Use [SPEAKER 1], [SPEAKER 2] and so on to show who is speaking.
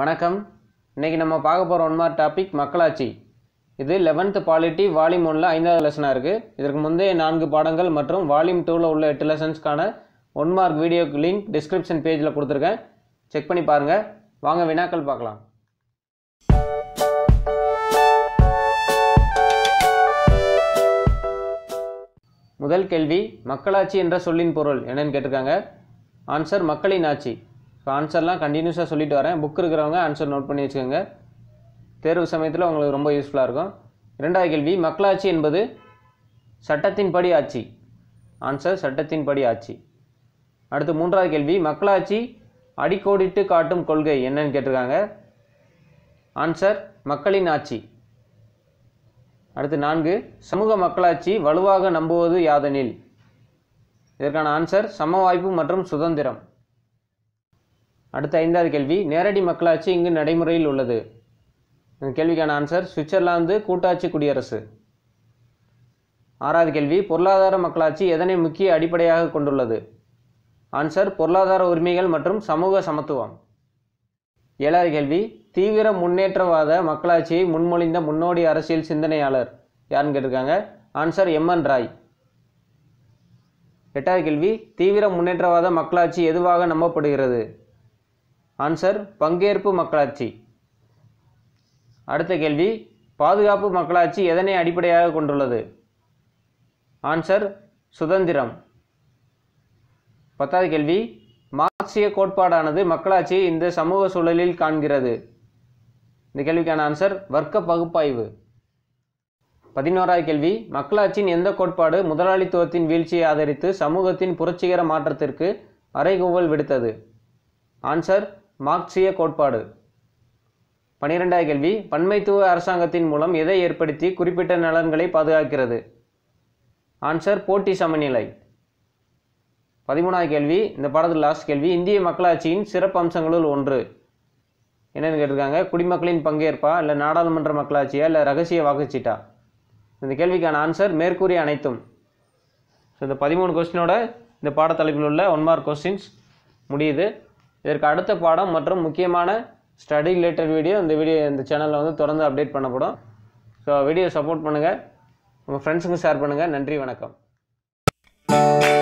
[SPEAKER 1] வணக்கம் இன்றைக்கி நம்ம பார்க்க போகிற ஒன் மார்க் டாபிக் மக்களாட்சி இது லெவன்த்து பாலிட்டி வால்யூம் ஒன்றில் ஐந்தாவது லெசனாக இருக்குது இதற்கு முந்தைய நான்கு பாடங்கள் மற்றும் வால்யூம் டூவில் உள்ள எட்டு லெசன்ஸ்க்கான ஒன் மார்க் வீடியோக்கு லிங்க் டிஸ்கிரிப்ஷன் பேஜில் கொடுத்துருக்கேன் செக் பண்ணி பாருங்கள் வாங்க வினாக்கள் பார்க்கலாம் முதல் கேள்வி மக்களாட்சி என்ற சொல்லின் பொருள் என்னன்னு கேட்டிருக்காங்க ஆன்சர் மக்களின் ஆட்சி ஸோ ஆன்சர்லாம் கண்டினியூஸாக சொல்லிட்டு வரேன் புக் இருக்கிறவங்க ஆன்சர் நோட் பண்ணி வச்சுக்கோங்க தேர்வு சமயத்தில் உங்களுக்கு ரொம்ப யூஸ்ஃபுல்லாக இருக்கும் இரண்டாவது கேள்வி மக்களாட்சி என்பது சட்டத்தின்படி ஆட்சி ஆன்சர் சட்டத்தின்படி ஆட்சி அடுத்து மூன்றாவது கேள்வி மக்களாட்சி அடிக்கோடிட்டு காட்டும் கொள்கை என்னன்னு கேட்டிருக்காங்க ஆன்சர் மக்களின் ஆட்சி அடுத்து நான்கு சமூக மக்களாட்சி வலுவாக நம்புவது யாதெனில் இதற்கான ஆன்சர் சம வாய்ப்பு மற்றும் சுதந்திரம் அடுத்த ஐந்தாவது கேள்வி நேரடி மக்களாட்சி இங்கு நடைமுறையில் உள்ளது கேள்விக்கான ஆன்சர் சுவிட்சர்லாந்து கூட்டாட்சி குடியரசு ஆறாவது கேள்வி பொருளாதார மக்களாட்சி எதனை முக்கிய அடிப்படையாக கொண்டுள்ளது ஆன்சர் பொருளாதார உரிமைகள் மற்றும் சமூக சமத்துவம் ஏழாவது கேள்வி தீவிர முன்னேற்றவாத மக்களாட்சியை முன்மொழிந்த முன்னோடி அரசியல் சிந்தனையாளர் யாருன்னு கேட்டிருக்காங்க ஆன்சர் எம்என் ராய் எட்டாவது கேள்வி தீவிர முன்னேற்றவாத மக்களாட்சி எதுவாக நம்பப்படுகிறது ஆன்சர் பங்கேற்பு மக்களாட்சி அடுத்த கேள்வி பாதுகாப்பு மக்களாட்சி எதனை அடிப்படையாக கொண்டுள்ளது ஆன்சர் சுதந்திரம் பத்தாவது கேள்வி மார்க்சிய கோட்பாடானது மக்களாட்சியை இந்த சமூக சூழலில் காண்கிறது இந்த கேள்விக்கான ஆன்சர் வர்க்க பகுப்பாய்வு பதினோராவது கேள்வி மக்களாட்சியின் எந்த கோட்பாடு முதலாளித்துவத்தின் வீழ்ச்சியை ஆதரித்து சமூகத்தின் புரட்சிகர மாற்றத்திற்கு அறைகூவல் விடுத்தது ஆன்சர் மார்க்சிய கோட்பாடு பனிரெண்டாவது கேள்வி பன்மைத்துவ அரசாங்கத்தின் மூலம் எதை ஏற்படுத்தி குறிப்பிட்ட நலன்களை பாதுகாக்கிறது ஆன்சர் போட்டி சமநிலை பதிமூணாவது கேள்வி இந்த பாடத்தில் லாஸ்ட் கேள்வி இந்திய மக்களாட்சியின் சிறப்பு அம்சங்களுள் ஒன்று என்னென்னு கேட்டிருக்காங்க குடிமக்களின் பங்கேற்பா இல்லை நாடாளுமன்ற மக்களாட்சியா இல்லை ரகசிய வாக்குச்சீட்டா இந்த கேள்விக்கான ஆன்சர் மேற்கூறிய அனைத்தும் ஸோ இந்த பதிமூணு கொஸ்டினோட இந்த பாடத்தலைப்பில் உள்ள ஒன் மார்க் கொஸ்டின்ஸ் முடியுது இதற்கு அடுத்த பாடம் மற்றும் முக்கியமான ஸ்டடி ரிலேட்டட் வீடியோ இந்த வீடியோ இந்த சேனலில் வந்து தொடர்ந்து அப்டேட் பண்ணப்படும் ஸோ வீடியோ சப்போர்ட் பண்ணுங்கள் உங்கள் ஃப்ரெண்ட்ஸுக்கும் ஷேர் பண்ணுங்கள் நன்றி வணக்கம்